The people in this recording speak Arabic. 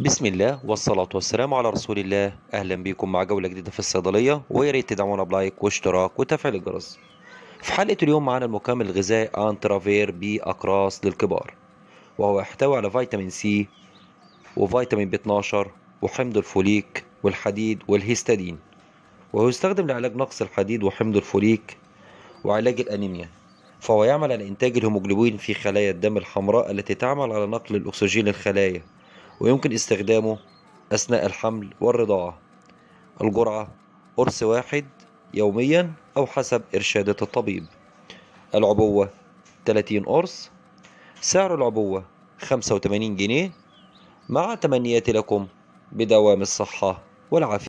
بسم الله والصلاة والسلام على رسول الله أهلا بكم مع جولة جديدة في الصيدلية ويا ريت تدعمونا بلايك واشتراك وتفعيل الجرس في حلقة اليوم معنا المكمل الغذائي أنترافير بي أقراص للكبار وهو يحتوي على فيتامين سي وفيتامين بي 12 وحمض الفوليك والحديد والهيستادين وهو يستخدم لعلاج نقص الحديد وحمض الفوليك وعلاج الأنيميا فهو يعمل على إنتاج الهيموجلوبين في خلايا الدم الحمراء التي تعمل على نقل الأكسجين للخلايا ويمكن استخدامه أثناء الحمل والرضاعة الجرعة قرص واحد يوميا أو حسب إرشادة الطبيب العبوة 30 قرص سعر العبوة 85 جنيه مع تمنياتي لكم بدوام الصحة والعافية